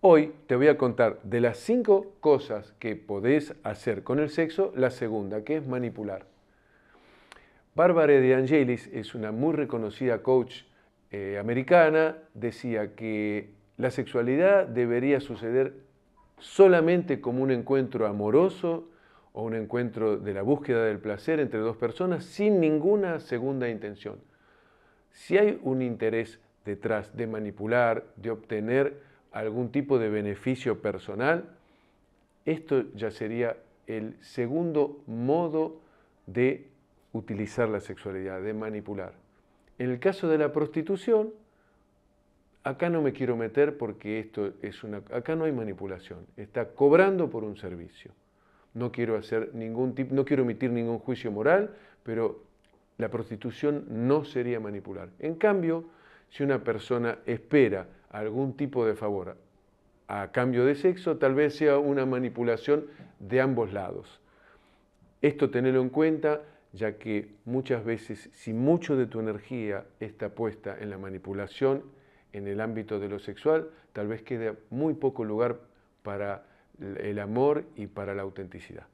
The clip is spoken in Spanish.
Hoy te voy a contar de las cinco cosas que podés hacer con el sexo, la segunda, que es manipular. Bárbara de Angelis es una muy reconocida coach eh, americana, decía que la sexualidad debería suceder solamente como un encuentro amoroso o un encuentro de la búsqueda del placer entre dos personas sin ninguna segunda intención. Si hay un interés detrás de manipular, de obtener, algún tipo de beneficio personal, esto ya sería el segundo modo de utilizar la sexualidad, de manipular. En el caso de la prostitución, acá no me quiero meter porque esto es una acá no hay manipulación, está cobrando por un servicio. No quiero hacer ningún no quiero emitir ningún juicio moral, pero la prostitución no sería manipular. En cambio, si una persona espera algún tipo de favor a cambio de sexo, tal vez sea una manipulación de ambos lados. Esto tenerlo en cuenta, ya que muchas veces si mucho de tu energía está puesta en la manipulación, en el ámbito de lo sexual, tal vez quede muy poco lugar para el amor y para la autenticidad.